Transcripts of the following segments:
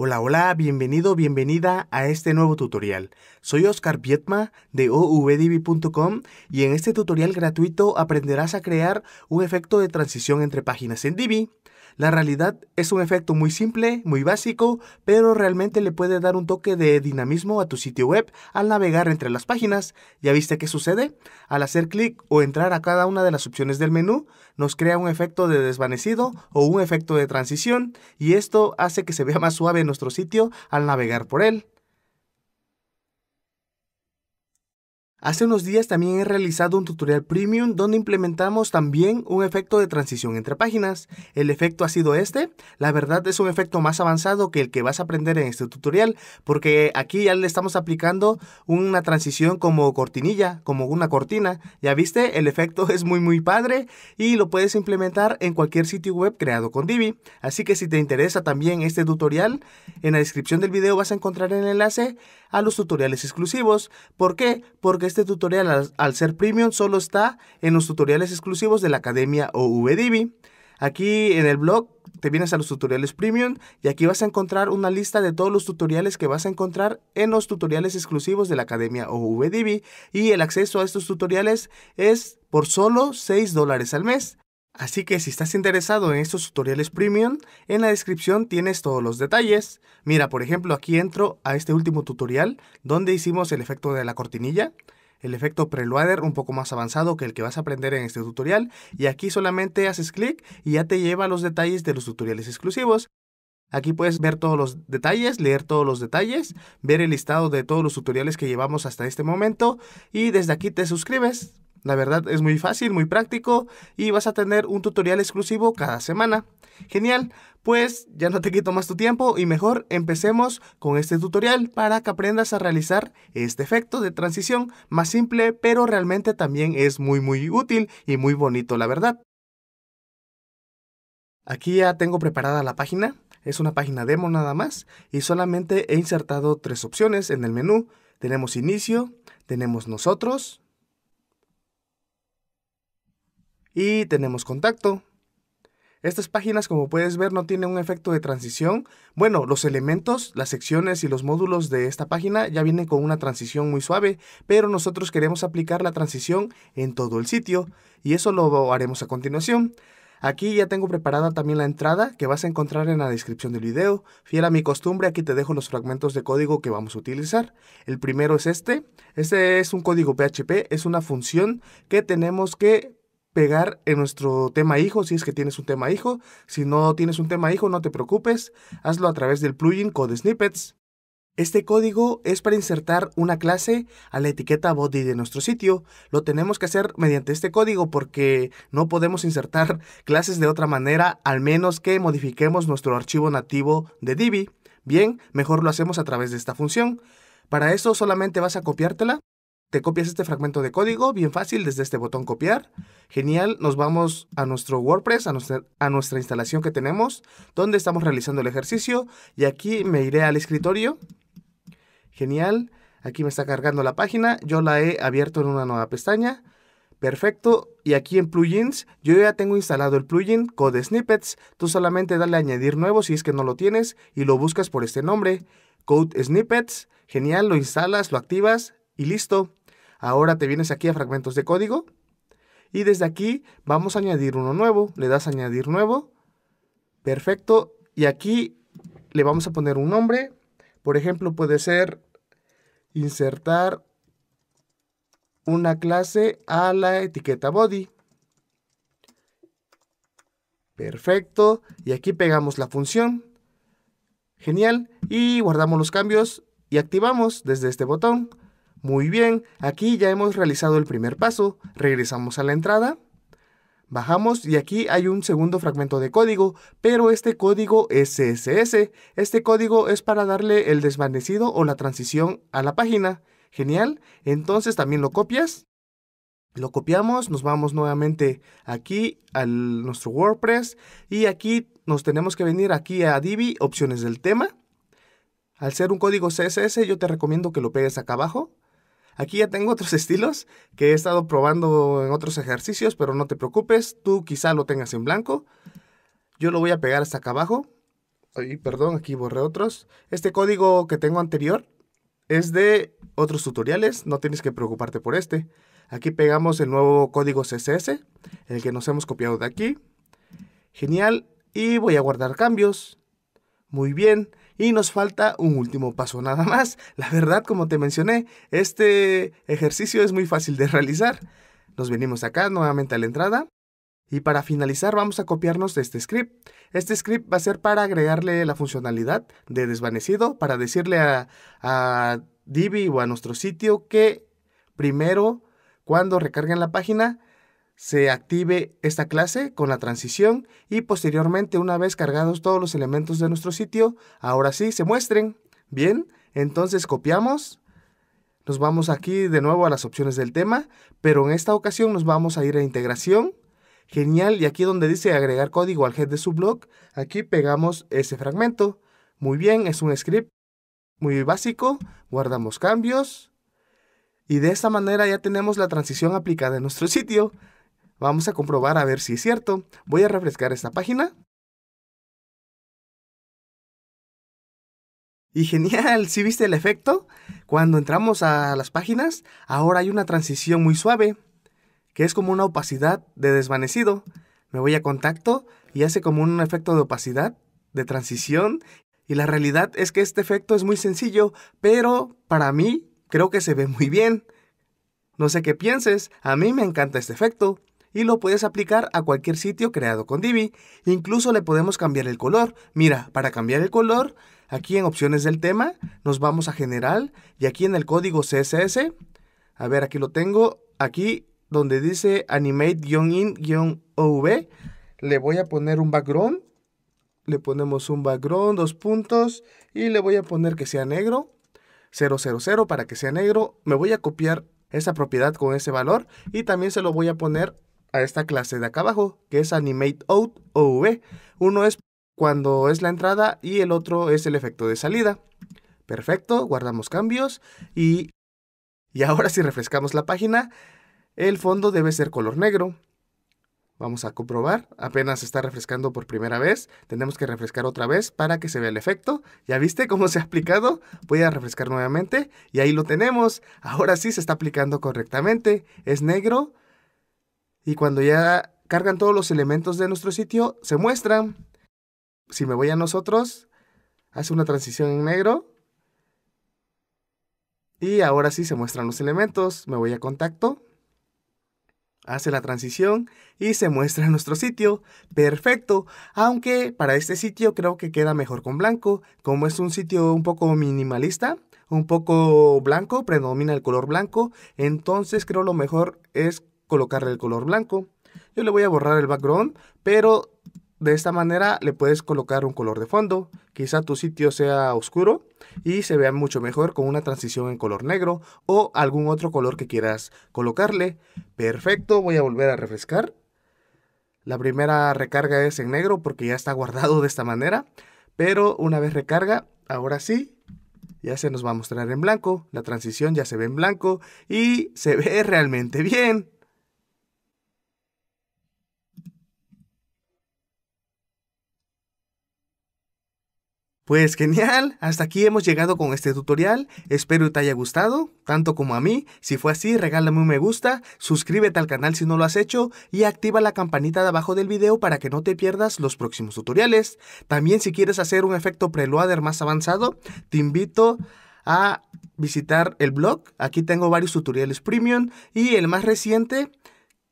Hola, hola, bienvenido, bienvenida a este nuevo tutorial. Soy Oscar Pietma de OVDivi.com y en este tutorial gratuito aprenderás a crear un efecto de transición entre páginas en Divi. La realidad es un efecto muy simple, muy básico, pero realmente le puede dar un toque de dinamismo a tu sitio web al navegar entre las páginas. ¿Ya viste qué sucede? Al hacer clic o entrar a cada una de las opciones del menú, nos crea un efecto de desvanecido o un efecto de transición y esto hace que se vea más suave nuestro sitio al navegar por él. Hace unos días también he realizado un tutorial premium donde implementamos también un efecto de transición entre páginas. El efecto ha sido este. La verdad es un efecto más avanzado que el que vas a aprender en este tutorial porque aquí ya le estamos aplicando una transición como cortinilla, como una cortina. Ya viste, el efecto es muy muy padre y lo puedes implementar en cualquier sitio web creado con Divi. Así que si te interesa también este tutorial, en la descripción del video vas a encontrar el enlace a los tutoriales exclusivos. ¿Por qué? Porque este tutorial al, ser premium solo está en los tutoriales exclusivos de la Academia OVDB. Aquí en el blog te vienes a los tutoriales premium y aquí vas a encontrar una lista de todos los tutoriales que vas a encontrar en los tutoriales exclusivos de la Academia OVDB y el acceso a estos tutoriales es por solo 6 dólares al mes. Así que si estás interesado en estos tutoriales premium, en la descripción tienes todos los detalles. Mira, por ejemplo, aquí entro a este último tutorial donde hicimos el efecto de la cortinilla, el efecto preloader un poco más avanzado que el que vas a aprender en este tutorial y aquí solamente haces clic y ya te lleva a los detalles de los tutoriales exclusivos. Aquí puedes ver todos los detalles, leer todos los detalles, ver el listado de todos los tutoriales que llevamos hasta este momento y desde aquí te suscribes. La verdad es muy fácil, muy práctico y vas a tener un tutorial exclusivo cada semana. Genial, pues ya no te quito más tu tiempo y mejor empecemos con este tutorial para que aprendas a realizar este efecto de transición más simple pero realmente también es muy muy útil y muy bonito la verdad. Aquí ya tengo preparada la página, es una página demo nada más y solamente he insertado tres opciones en el menú. Tenemos inicio, tenemos nosotros, Y tenemos contacto. Estas páginas, como puedes ver, no tienen un efecto de transición. Bueno, los elementos, las secciones y los módulos de esta página ya vienen con una transición muy suave, pero nosotros queremos aplicar la transición en todo el sitio y eso lo haremos a continuación. Aquí ya tengo preparada también la entrada que vas a encontrar en la descripción del video. Fiel a mi costumbre, aquí te dejo los fragmentos de código que vamos a utilizar. El primero es este. Este es un código PHP, es una función que tenemos que pegar en nuestro tema hijo, si es que tienes un tema hijo. Si no tienes un tema hijo, no te preocupes, hazlo a través del plugin Code Snippets. Este código es para insertar una clase a la etiqueta body de nuestro sitio. Lo tenemos que hacer mediante este código porque no podemos insertar clases de otra manera al menos que modifiquemos nuestro archivo nativo de Divi. Bien, mejor lo hacemos a través de esta función. Para eso solamente vas a copiártela te copias este fragmento de código, bien fácil, desde este botón copiar. Genial, nos vamos a nuestro WordPress, a nuestra, instalación que tenemos, donde estamos realizando el ejercicio. Y aquí me iré al escritorio. Genial, aquí me está cargando la página, yo la he abierto en una nueva pestaña. Perfecto, y aquí en plugins, yo ya tengo instalado el plugin Code Snippets, tú solamente dale a añadir nuevo si es que no lo tienes y lo buscas por este nombre, Code Snippets, genial, lo instalas, lo activas y listo. Ahora te vienes aquí a fragmentos de código y desde aquí vamos a añadir uno nuevo. Le das a añadir nuevo. Perfecto. Y aquí le vamos a poner un nombre. Por ejemplo, puede ser insertar una clase a la etiqueta body. Perfecto. Y aquí pegamos la función. Genial. Y guardamos los cambios y activamos desde este botón. Muy bien, aquí ya hemos realizado el primer paso, regresamos a la entrada, bajamos y aquí hay un segundo fragmento de código, pero este código es CSS, este código es para darle el desvanecido o la transición a la página. Genial, entonces también lo copias, lo copiamos, nos vamos nuevamente aquí a nuestro WordPress y aquí nos tenemos que venir aquí a Divi, opciones del tema. Al ser un código CSS yo te recomiendo que lo pegues acá abajo Aquí ya tengo otros estilos que he estado probando en otros ejercicios, pero no te preocupes, tú quizá lo tengas en blanco. Yo lo voy a pegar hasta acá abajo. Ay, perdón, aquí borré otros. Este código que tengo anterior es de otros tutoriales, no tienes que preocuparte por este. Aquí pegamos el nuevo código CSS, el que nos hemos copiado de aquí. Genial, y voy a guardar cambios. Muy bien, y nos falta un último paso nada más. La verdad, como te mencioné, este ejercicio es muy fácil de realizar. Nos venimos acá nuevamente a la entrada. Y para finalizar vamos a copiarnos de este script. Este script va a ser para agregarle la funcionalidad de desvanecido, para decirle a, Divi o a nuestro sitio que primero cuando recarguen la página se active esta clase con la transición y posteriormente una vez cargados todos los elementos de nuestro sitio, ahora sí se muestren. Bien, entonces copiamos, nos vamos aquí de nuevo a las opciones del tema, pero en esta ocasión nos vamos a ir a integración, genial, y aquí donde dice agregar código al head de su blog, aquí pegamos ese fragmento. Muy bien, es un script muy básico, guardamos cambios, y de esta manera ya tenemos la transición aplicada en nuestro sitio. Vamos a comprobar a ver si es cierto. Voy a refrescar esta página. Y genial, ¿sí viste el efecto? Cuando entramos a las páginas, ahora hay una transición muy suave, que es como una opacidad de desvanecido. Me voy a contacto y hace como un efecto de opacidad, de transición. Y la realidad es que este efecto es muy sencillo, pero para mí creo que se ve muy bien. No sé qué pienses, a mí me encanta este efecto y lo puedes aplicar a cualquier sitio creado con Divi. Incluso le podemos cambiar el color. Mira, para cambiar el color, aquí en opciones del tema, nos vamos a general y aquí en el código CSS, a ver, aquí lo tengo, aquí donde dice animate-in-ov, le voy a poner un background, le ponemos un background, dos puntos, y le voy a poner que sea negro, 000 para que sea negro, me voy a copiar esa propiedad con ese valor y también se lo voy a poner a esta clase de acá abajo, que es Animate Out o V. Uno es cuando es la entrada y el otro es el efecto de salida. Perfecto, guardamos cambios y, y ahora si refrescamos la página, el fondo debe ser color negro. Vamos a comprobar, apenas está refrescando por primera vez, tenemos que refrescar otra vez para que se vea el efecto. ¿Ya viste cómo se ha aplicado? Voy a refrescar nuevamente y ahí lo tenemos. Ahora sí se está aplicando correctamente, es negro, y cuando ya cargan todos los elementos de nuestro sitio, se muestran. Si me voy a nosotros, hace una transición en negro. Y ahora sí se muestran los elementos. Me voy a contacto. Hace la transición y se muestra nuestro sitio. Perfecto. Aunque para este sitio creo que queda mejor con blanco. Como es un sitio un poco minimalista, un poco blanco, predomina el color blanco. Entonces creo lo mejor es colocarle el color blanco. Yo le voy a borrar el background, pero de esta manera le puedes colocar un color de fondo, quizá tu sitio sea oscuro y se vea mucho mejor con una transición en color negro o algún otro color que quieras colocarle. Perfecto, voy a volver a refrescar. La primera recarga es en negro porque ya está guardado de esta manera, pero una vez recarga, ahora sí, ya se nos va a mostrar en blanco, la transición ya se ve en blanco y se ve realmente bien. Pues genial, hasta aquí hemos llegado con este tutorial, espero te haya gustado, tanto como a mí, si fue así regálame un me gusta, suscríbete al canal si no lo has hecho y activa la campanita de abajo del video para que no te pierdas los próximos tutoriales. También si quieres hacer un efecto preloader más avanzado, te invito a visitar el blog, aquí tengo varios tutoriales premium y el más reciente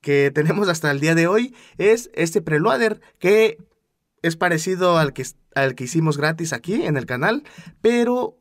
que tenemos hasta el día de hoy es este preloader que es parecido al que al que hicimos gratis aquí en el canal, pero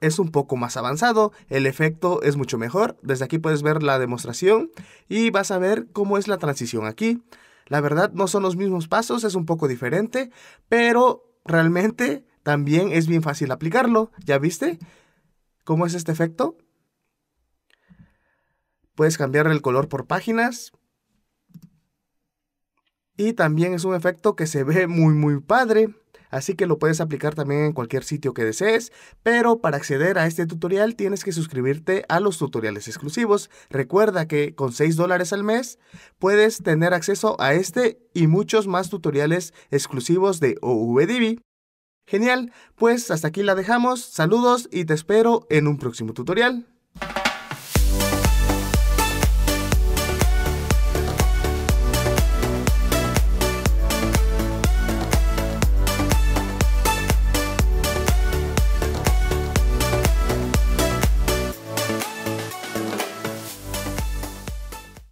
es un poco más avanzado, el efecto es mucho mejor. Desde aquí puedes ver la demostración y vas a ver cómo es la transición aquí. La verdad no son los mismos pasos, es un poco diferente, pero realmente también es bien fácil aplicarlo. ¿Ya viste cómo es este efecto? Puedes cambiar el color por páginas. Y también es un efecto que se ve muy muy padre así que lo puedes aplicar también en cualquier sitio que desees, pero para acceder a este tutorial tienes que suscribirte a los tutoriales exclusivos. Recuerda que con 6 dólares al mes puedes tener acceso a este y muchos más tutoriales exclusivos de OVDB. Genial, pues hasta aquí la dejamos, saludos y te espero en un próximo tutorial.